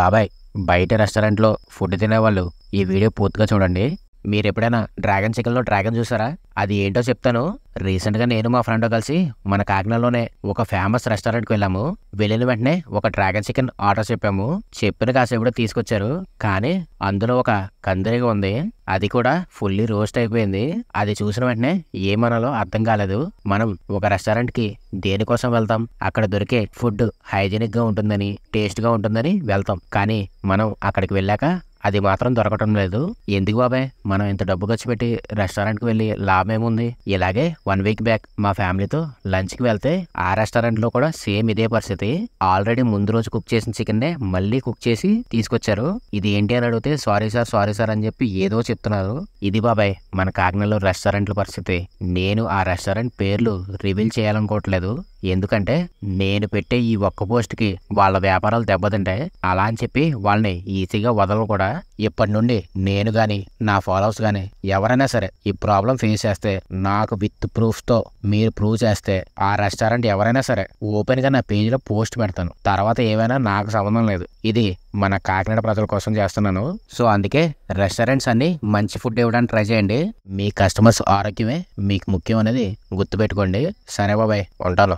బాబాయ్ బయట రెస్టారెంట్లో ఫుడ్ తినేవాళ్ళు ఈ వీడియో పూర్తిగా చూడండి మీరెప్పుడైనా డ్రాగన్ చికెన్లో డ్రాగన్ చూసారా అది ఏంటో చెప్తాను రీసెంట్గా నేను మా ఫ్రెండ్ కలిసి మన కాకినాడలోనే ఒక ఫేమస్ రెస్టారెంట్కి వెళ్ళాము వెళ్ళిన వెంటనే ఒక డ్రాగన్ చికెన్ ఆర్డర్ చెప్పాము చెప్పిన కాసేపు తీసుకొచ్చారు కానీ అందులో ఒక కందిరిగా ఉంది అది కూడా ఫుల్లీ రోస్ట్ అయిపోయింది అది చూసిన వెంటనే ఏమనాలో అర్థం కాలేదు మనం ఒక రెస్టారెంట్కి దేనికోసం వెళ్తాం అక్కడ దొరికే ఫుడ్ హైజీనిక్గా ఉంటుందని టేస్ట్గా ఉంటుందని వెళ్తాం కానీ మనం అక్కడికి వెళ్ళాక అది మాత్రం దొరకటం లేదు ఎందుకు బాబాయ్ మనం ఇంత డబ్బు ఖర్చు పెట్టి రెస్టారెంట్కి వెళ్ళి లాభం ఏముంది ఇలాగే వన్ వీక్ బ్యాక్ మా ఫ్యామిలీతో లంచ్కి వెళ్తే ఆ రెస్టారెంట్లో కూడా సేమ్ ఇదే పరిస్థితి ఆల్రెడీ ముందు రోజు కుక్ చేసిన చికెన్నే మళ్ళీ కుక్ చేసి తీసుకొచ్చారు ఇది ఏంటి అని అడిగితే సారీ సార్ సారీ సార్ అని చెప్పి ఏదో చెప్తున్నారు ఇది బాబాయ్ మన కాకినాడలో రెస్టారెంట్ల పరిస్థితి నేను ఆ రెస్టారెంట్ పేర్లు రివీల్ చేయాలనుకోవట్లేదు ఎందుకంటే నేను పెట్టే ఈ ఒక్క పోస్ట్కి వాళ్ళ వ్యాపారాలు దెబ్బతింటాయి అలా అని చెప్పి వాళ్ళని ఈజీగా వదలరు కూడా ఇప్పటి నుండి నేను కానీ నా ఫాలోవర్స్ కానీ ఎవరైనా సరే ఈ ప్రాబ్లం ఫేస్ చేస్తే నాకు విత్ ప్రూఫ్తో మీరు ప్రూవ్ చేస్తే ఆ రెస్టారెంట్ ఎవరైనా సరే ఓపెన్గా నా పేజ్లో పోస్ట్ పెడతాను తర్వాత ఏమైనా నాకు సంబంధం లేదు ఇది మన కాకినాడ ప్రజల కోసం చేస్తున్నాను సో అందుకే రెస్టారెంట్స్ అన్ని మంచి ఫుడ్ ఇవ్వడానికి ట్రై చేయండి మీ కస్టమర్స్ ఆరోగ్యమే మీకు ముఖ్యం అనేది గుర్తుపెట్టుకోండి సరే బాబాయ్ ఉంటాను